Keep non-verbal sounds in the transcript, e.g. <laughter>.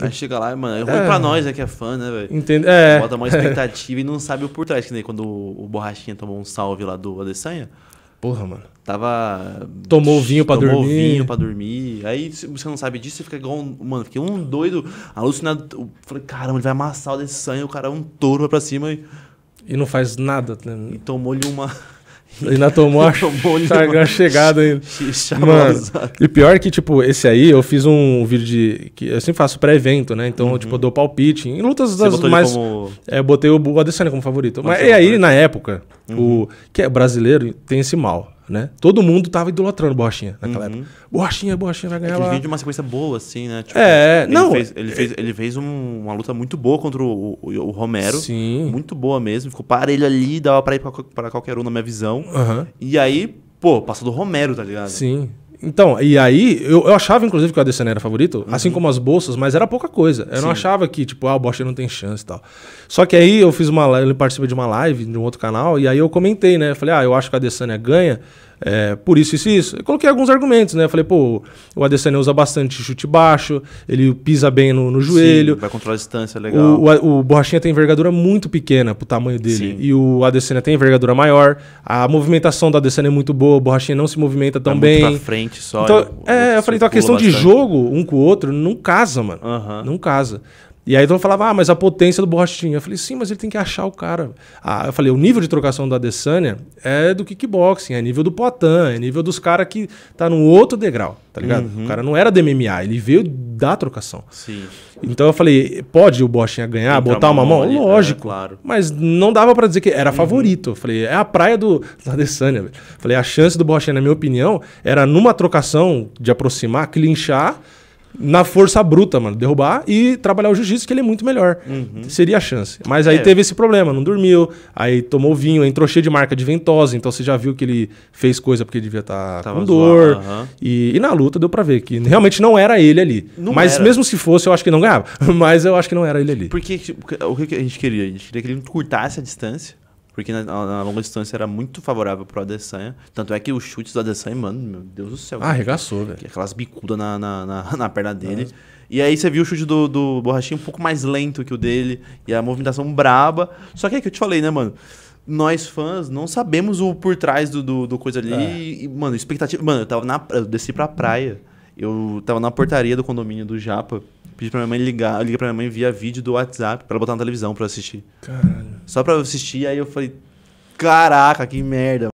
Aí é. chega lá, mano, é ruim é. pra nós, né que é fã, né, velho? Entende? É. Bota uma expectativa e não sabe o por trás. Que nem quando o, Borrachinha tomou um salve lá do Adesanya. Porra, mano. Tava. Tomou vinho pra tomou dormir. Tomou vinho pra dormir. Aí você não sabe disso, você fica igual um. Mano, fiquei um doido, alucinado. Falei, caramba, ele vai amassar o Adesanya, o cara é um touro, vai pra cima e. E não faz nada. Né? E tomou-lhe uma. Ainda tomou a <laughs> tomou chegada ainda. Mano, e pior que, tipo, esse aí eu fiz um vídeo de. Que eu sempre faço pré-evento, né? Então, uhum. tipo, eu dou palpite. Em lutas Você das mais. Como... É, eu botei o Adesanya como favorito. Mas, Mas é e aí, na época, uhum. o que é brasileiro tem esse mal né? Todo mundo tava idolatrando Borrachinha naquela uhum. época. Borrachinha, Borrachinha vai ganhar. É ele vinha de uma sequência boa, assim, né? Tipo, é, ele não. Fez, ele, é- fez, ele fez um, uma luta muito boa contra o, o, o, Romero. Sim. Muito boa mesmo. Ficou parelho ali, dava pra ir pra, pra qualquer um, na minha visão. Uhum. E aí, pô, passou do Romero, tá ligado? Sim. Então, e aí, eu, eu achava, inclusive, que o ADCN era favorito, assim uhum. assim como as bolsas, mas era pouca coisa. Eu Sim. não achava que, tipo, ah, o Bosch não tem chance e tal. Só que aí eu fiz uma ele participa de uma live de um outro canal, e aí eu comentei, né? Eu falei, ah, eu acho que a ADCN ganha é, por isso, isso, isso. Eu coloquei alguns argumentos, né? Eu falei, pô, o Adesanya usa bastante chute baixo, ele pisa bem no, no joelho. Sim, vai controlar a distância, legal. O, o, o, Borrachinha tem envergadura muito pequena pro tamanho dele. Sim. E o Adesanya tem envergadura maior. A movimentação do Adesanya é muito boa, o Borrachinha não se movimenta tá tão vai bem. Muito pra frente só. Então, é, eu falei, então a questão bastante. de jogo, um com o outro, não casa, mano. Uh -huh. Não casa. E aí então eu falava, ah, mas a potência do borrachinha. Eu falei, sim, mas ele tem que achar o cara. Ah, eu falei, o nível de trocação da Adesanya é do kickboxing, é nível do Poitin, é nível dos caras que tá no outro degrau, tá ligado? Uhum. O cara não era do MMA, ele veio da trocação. Sim. Então eu falei, pode o borrachinha ganhar, botar uma mão? Ali, é, Lógico. É, claro. Mas não dava para dizer que era uhum. favorito. Uhum. Eu falei, é a praia do da Adesanya. Eu falei, a chance do borrachinha, na minha opinião, era numa trocação de aproximar, clinchar na força bruta, mano. Derrubar e trabalhar o jiu-jitsu, que ele é muito melhor. Uhum. Seria a chance. Mas aí é. teve esse problema, não dormiu, aí tomou vinho, entrou cheio de marca de ventosa, então você já viu que ele fez coisa porque devia estar tá com dor. Uhum. E, e, na luta deu pra ver que realmente não era ele ali. Não Mas era. mesmo se fosse, eu acho que não ganhava. <laughs> Mas eu acho que não era ele ali. Porque o que a gente queria? A gente queria que ele curtasse a distância porque na, na, longa distância era muito favorável pro Adesanya. Tanto é que os chutes do Adesanya, mano, meu Deus do céu. Ah, arregaçou, velho. Aquelas bicudas na, na, na, <laughs> na, perna dele. E aí você viu o chute do, do Borrachinho um pouco mais lento que o dele. E a movimentação braba. Só que é que eu te falei, né, mano? Nós fãs não sabemos o por trás do, do, do coisa ali. É. E, mano, expectativa. Mano, eu tava na. Eu desci pra praia. Eu tava na portaria do condomínio do Japa. Pedi pra minha mãe ligar, eu liguei pra minha mãe via vídeo do WhatsApp pra ela botar na televisão pra eu assistir. Caralho. Só pra eu assistir, aí eu falei, caraca, que merda.